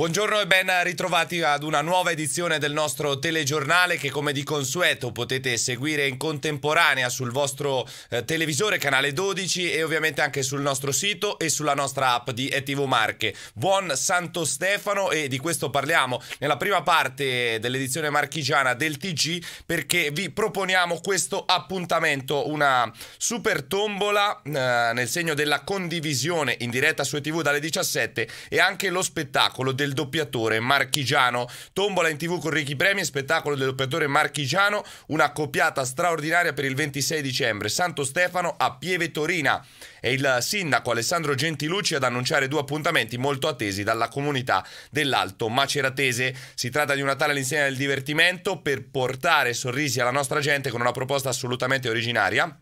Buongiorno e ben ritrovati ad una nuova edizione del nostro telegiornale che come di consueto potete seguire in contemporanea sul vostro eh, televisore canale 12 e ovviamente anche sul nostro sito e sulla nostra app di ETV Marche. Buon Santo Stefano e di questo parliamo nella prima parte dell'edizione marchigiana del TG perché vi proponiamo questo appuntamento, una super tombola eh, nel segno della condivisione in diretta su ETV dalle 17 e anche lo spettacolo del del doppiatore marchigiano. Tombola in tv con Ricky premi spettacolo del doppiatore marchigiano, una coppiata straordinaria per il 26 dicembre. Santo Stefano a Pieve Torina. È il sindaco Alessandro Gentilucci ad annunciare due appuntamenti molto attesi dalla comunità dell'Alto Maceratese. Si tratta di una tale all'insegna del divertimento per portare sorrisi alla nostra gente con una proposta assolutamente originaria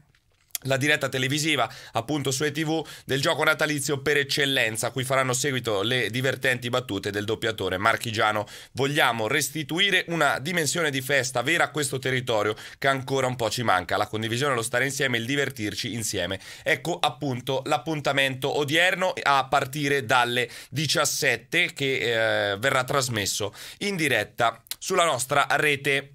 la diretta televisiva appunto su ETV del gioco natalizio per eccellenza a cui faranno seguito le divertenti battute del doppiatore marchigiano. Vogliamo restituire una dimensione di festa vera a questo territorio che ancora un po' ci manca, la condivisione, lo stare insieme, il divertirci insieme. Ecco appunto l'appuntamento odierno a partire dalle 17 che eh, verrà trasmesso in diretta sulla nostra rete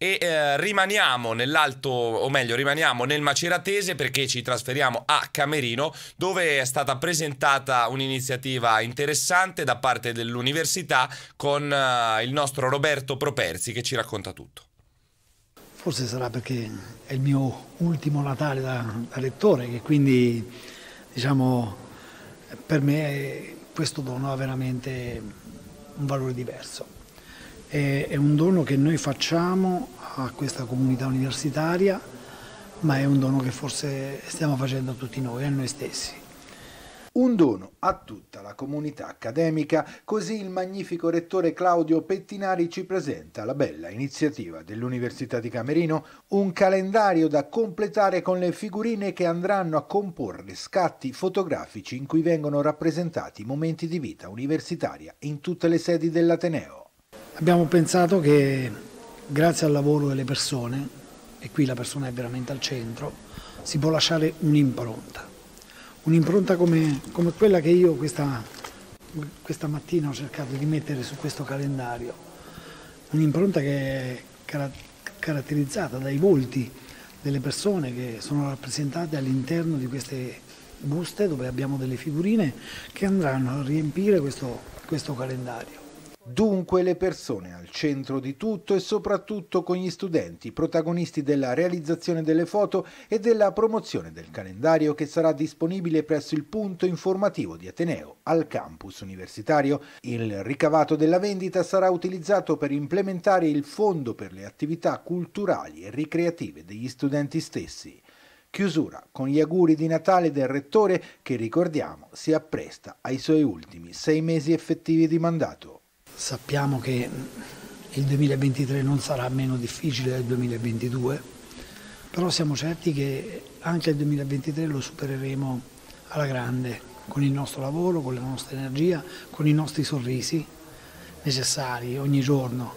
e eh, rimaniamo nell'alto, o meglio, rimaniamo nel Maceratese perché ci trasferiamo a Camerino dove è stata presentata un'iniziativa interessante da parte dell'università con eh, il nostro Roberto Properzi che ci racconta tutto. Forse sarà perché è il mio ultimo Natale da, da lettore e quindi diciamo per me questo dono ha veramente un valore diverso è, è un dono che noi facciamo a questa comunità universitaria, ma è un dono che forse stiamo facendo a tutti noi, a noi stessi. Un dono a tutta la comunità accademica, così il magnifico rettore Claudio Pettinari ci presenta la bella iniziativa dell'Università di Camerino, un calendario da completare con le figurine che andranno a comporre scatti fotografici in cui vengono rappresentati momenti di vita universitaria in tutte le sedi dell'Ateneo. Abbiamo pensato che grazie al lavoro delle persone, e qui la persona è veramente al centro, si può lasciare un'impronta. Un'impronta come, come, quella che io questa, questa mattina ho cercato di mettere su questo calendario. Un'impronta che è caratterizzata dai volti delle persone che sono rappresentate all'interno di queste buste dove abbiamo delle figurine che andranno a riempire questo, questo calendario. Dunque le persone al centro di tutto e soprattutto con gli studenti, protagonisti della realizzazione delle foto e della promozione del calendario che sarà disponibile presso il punto informativo di Ateneo al campus universitario. Il ricavato della vendita sarà utilizzato per implementare il fondo per le attività culturali e ricreative degli studenti stessi. Chiusura con gli auguri di Natale del Rettore che ricordiamo si appresta ai suoi ultimi sei mesi effettivi di mandato. Sappiamo che mm, il 2023 non sarà meno difficile del 2022, però siamo certi che anche il 2023 lo supereremo alla grande, con il nostro lavoro, con la nostra energia, con i nostri sorrisi necessari ogni giorno,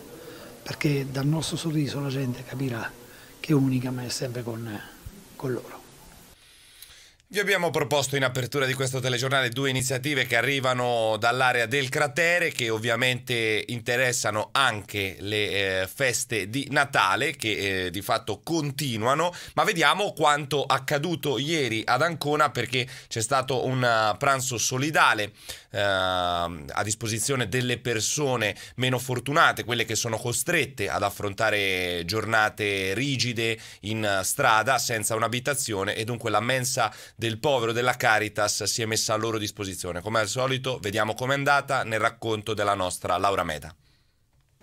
perché dal nostro sorriso la gente capirà che unica ma è sempre con, con loro. Vi abbiamo proposto in apertura di questo telegiornale due iniziative che arrivano dall'area del cratere, che ovviamente interessano anche le eh, feste di Natale, che eh, di fatto continuano, ma vediamo quanto accaduto ieri ad Ancona perché c'è stato un eh, pranzo solidale eh, a disposizione delle persone meno fortunate, quelle che sono costrette ad affrontare giornate rigide in eh, strada senza un'abitazione e dunque la mensa del povero della Caritas si è messa a loro disposizione. Come al solito, vediamo com'è andata nel racconto della nostra Laura Meda.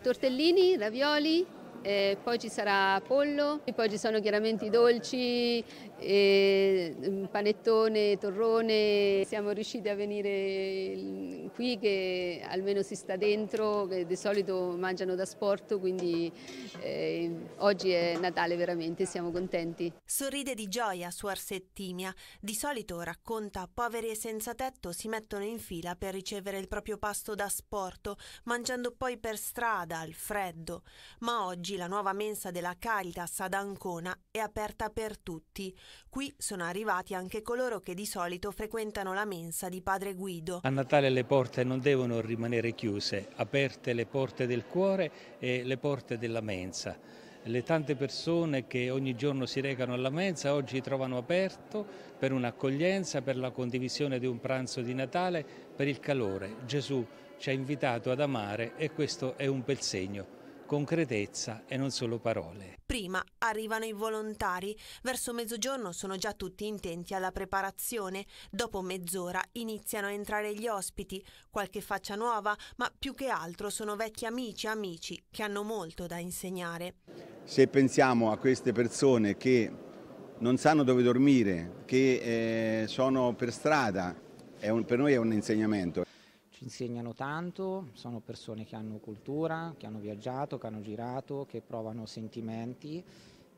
Tortellini, ravioli, eh, poi ci sarà pollo, poi ci sono chiaramente i dolci e mm, panettone, torrone, siamo riusciti a venire mm, qui che almeno si sta dentro, che di solito mangiano da sport, quindi eh, oggi è Natale veramente, siamo contenti. Sorride di gioia Suor Settimia, di solito racconta poveri e senza tetto si mettono in fila per ricevere il proprio pasto da sport, mangiando poi per strada al freddo, ma oggi la nuova mensa della Caritas ad Ancona è aperta per tutti. Qui sono arrivati anche coloro che di solito frequentano la mensa di Padre Guido. A Natale le porte non devono rimanere chiuse, aperte le porte del cuore e le porte della mensa. Le tante persone che ogni giorno si recano alla mensa oggi trovano aperto per un'accoglienza, per la condivisione di un pranzo di Natale, per il calore. Gesù ci ha invitato ad amare e questo è un bel segno concretezza e non solo parole. Prima arrivano i volontari, verso mezzogiorno sono già tutti intenti alla preparazione, dopo mezz'ora iniziano a entrare gli ospiti, qualche faccia nuova, ma più che altro sono vecchi amici e amici che hanno molto da insegnare. Se pensiamo a queste persone che non sanno dove dormire, che eh, sono per strada, un, per noi è un insegnamento ci insegnano tanto, sono persone che hanno cultura, che hanno viaggiato, che hanno girato, che provano sentimenti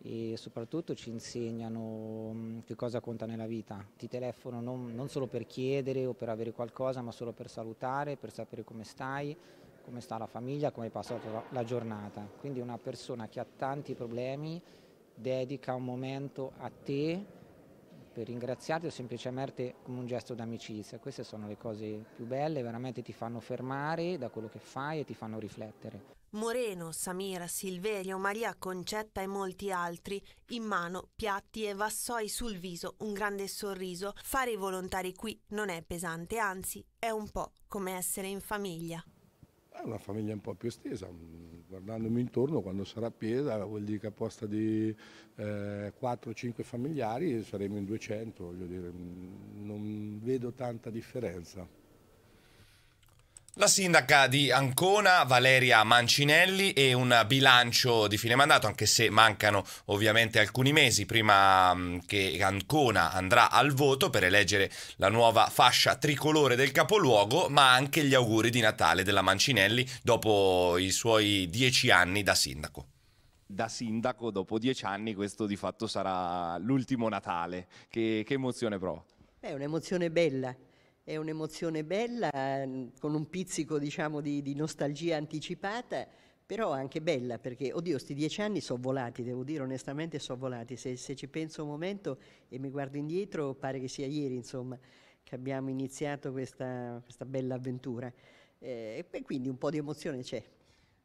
e soprattutto ci insegnano mm, che cosa conta nella vita. Ti telefono non, non solo per chiedere o per avere qualcosa, ma solo per salutare, per sapere come stai, come sta la famiglia, come hai passato la giornata. Quindi una persona che ha tanti problemi dedica un momento a te per ringraziarti o semplicemente come un gesto d'amicizia. Queste sono le cose più belle, veramente ti fanno fermare da quello che fai e ti fanno riflettere. Moreno, Samira, Silverio, Maria Concetta e molti altri, in mano piatti e vassoi sul viso, un grande sorriso. Fare i volontari qui non è pesante, anzi è un po' come essere in famiglia. È una famiglia un po' più estesa, mm, guardandomi intorno quando sarà piena vuol dire che a posta di eh, 4-5 familiari saremo in 200, voglio dire, mm, non vedo tanta differenza. La sindaca di Ancona, Valeria Mancinelli, e un bilancio di fine mandato, anche se mancano ovviamente alcuni mesi prima mm, che Ancona andrà al voto per eleggere la nuova fascia tricolore del capoluogo, ma anche gli auguri di Natale della Mancinelli dopo i suoi dieci anni da sindaco da sindaco dopo dieci anni questo di fatto sarà l'ultimo Natale. Che, che emozione prova? È un'emozione bella, è un'emozione bella, mm, con un pizzico diciamo, di, di nostalgia anticipata, però anche bella perché, oddio, sti dieci anni sono volati, devo dire onestamente sono volati, se, se, ci penso un momento e mi guardo indietro pare che sia ieri insomma che abbiamo iniziato questa, questa bella avventura eh, e quindi un po' di emozione c'è.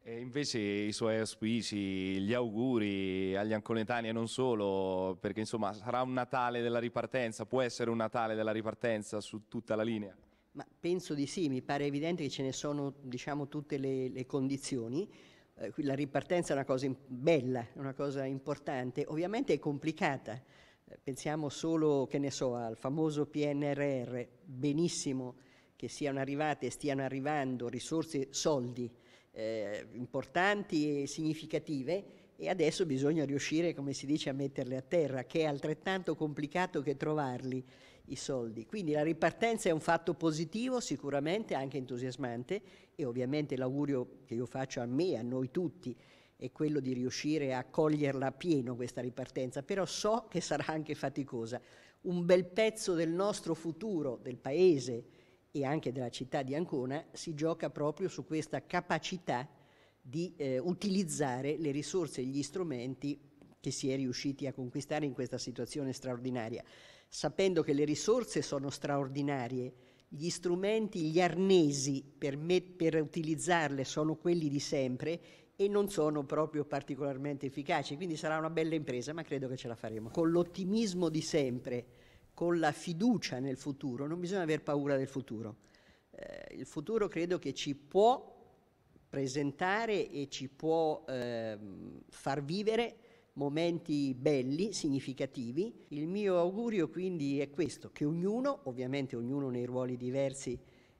E invece i suoi auspici, gli auguri agli anconetani e non solo, perché insomma sarà un Natale della ripartenza, può essere un Natale della ripartenza su tutta la linea? Ma penso di sì, mi pare evidente che ce ne sono diciamo, tutte le, le condizioni. Eh, la ripartenza è una cosa bella, una cosa importante, ovviamente è complicata. Eh, pensiamo solo, che ne so, al famoso PNRR, benissimo che siano arrivate e stiano arrivando risorse, soldi eh, importanti e significative e adesso bisogna riuscire, come si dice, a metterle a terra, che è altrettanto complicato che trovarli i soldi. Quindi la ripartenza è un fatto positivo, sicuramente anche entusiasmante e ovviamente l'augurio che io faccio a me, a noi tutti, è quello di riuscire a coglierla a pieno questa ripartenza, però so che sarà anche faticosa. Un bel pezzo del nostro futuro, del Paese, e anche della città di Ancona si gioca proprio su questa capacità di eh, utilizzare le risorse e gli strumenti che si è riusciti a conquistare in questa situazione straordinaria, sapendo che le risorse sono straordinarie, gli strumenti, gli arnesi per, me, per utilizzarle sono quelli di sempre e non sono proprio particolarmente efficaci, quindi sarà una bella impresa, ma credo che ce la faremo. Con l'ottimismo di sempre, con la fiducia nel futuro, non bisogna aver paura del futuro. Eh, il futuro credo che ci può presentare e ci può eh, far vivere momenti belli, significativi. Il mio augurio quindi è questo, che ognuno, ovviamente ognuno nei ruoli diversi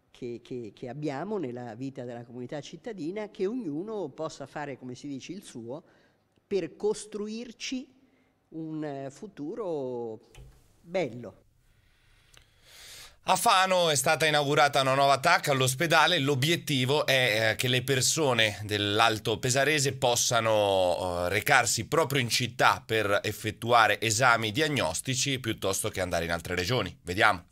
che, che, che abbiamo nella vita della comunità cittadina, che ognuno possa fare, come si dice, il suo per costruirci un eh, futuro bello. A Fano è stata inaugurata una nuova TAC all'ospedale, l'obiettivo è eh, che le persone dell'Alto Pesarese possano oh, recarsi proprio in città per effettuare esami diagnostici piuttosto che andare in altre regioni. Vediamo.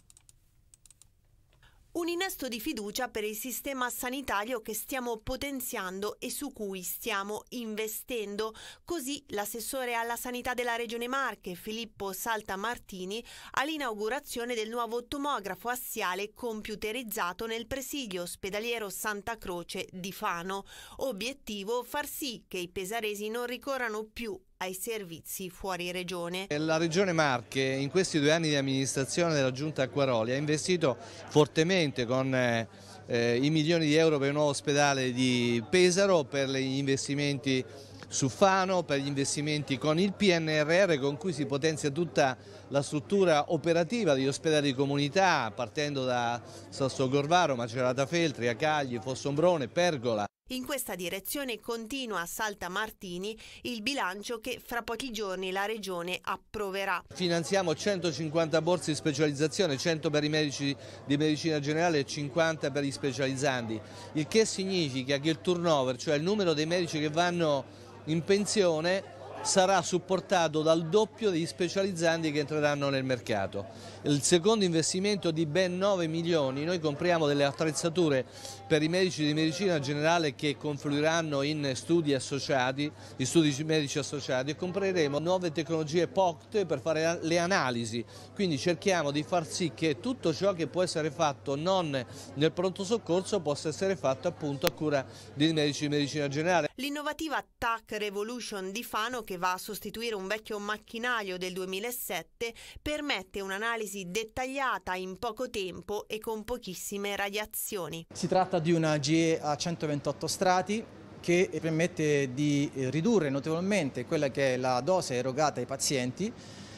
Un innesto di fiducia per il sistema sanitario che stiamo potenziando e su cui stiamo investendo. Così l'assessore alla sanità della Regione Marche, Filippo Saltamartini, Martini, all'inaugurazione del nuovo tomografo assiale computerizzato nel presidio ospedaliero Santa Croce di Fano. Obiettivo far sì che i pesaresi non ricorrano più ai servizi fuori regione. La Regione Marche in questi due anni di amministrazione della Giunta Acquaroli ha investito fortemente con eh, eh i milioni di euro per il nuovo ospedale di Pesaro, per gli investimenti su Fano, per gli investimenti con il PNRR con cui si potenzia tutta la struttura operativa degli ospedali di comunità partendo da Sasso Gorvaro, Macerata Feltri, Acagli, Fossombrone, Pergola. In questa direzione continua a Salta Martini il bilancio che fra pochi giorni la Regione approverà. Finanziamo 150 borse di specializzazione, 100 per i medici di medicina generale e 50 per gli specializzanti, il che significa che il turnover, cioè il numero dei medici che vanno in pensione, sarà supportato dal doppio degli specializzanti che entreranno nel mercato. Il secondo investimento di ben 9 milioni, noi compriamo delle attrezzature per i medici di medicina generale che confluiranno in studi associati, gli studi medici associati e compreremo nuove tecnologie POCT per fare le analisi, quindi cerchiamo di far sì che tutto ciò che può essere fatto non nel pronto soccorso possa essere fatto appunto a cura dei medici di medicina generale. L'innovativa TAC Revolution di Fano che che va a sostituire un vecchio macchinario del 2007, permette un'analisi dettagliata in poco tempo e con pochissime radiazioni. Si tratta di una GE a 128 strati che permette di ridurre notevolmente quella che è la dose erogata ai pazienti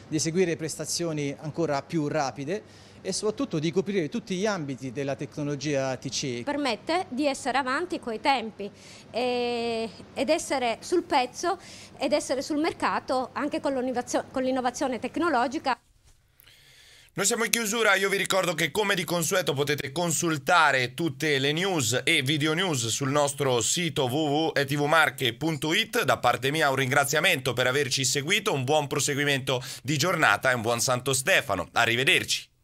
di eseguire prestazioni ancora più rapide e soprattutto di coprire tutti gli ambiti della tecnologia TCE. Permette di essere avanti coi tempi e, ed essere sul pezzo ed essere sul mercato anche con l'innovazione tecnologica noi siamo in chiusura, io vi ricordo che come di consueto potete consultare tutte le news e video news sul nostro sito www.tvmarche.it. Da parte mia un ringraziamento per averci seguito, un buon proseguimento di giornata e un buon Santo Stefano. Arrivederci.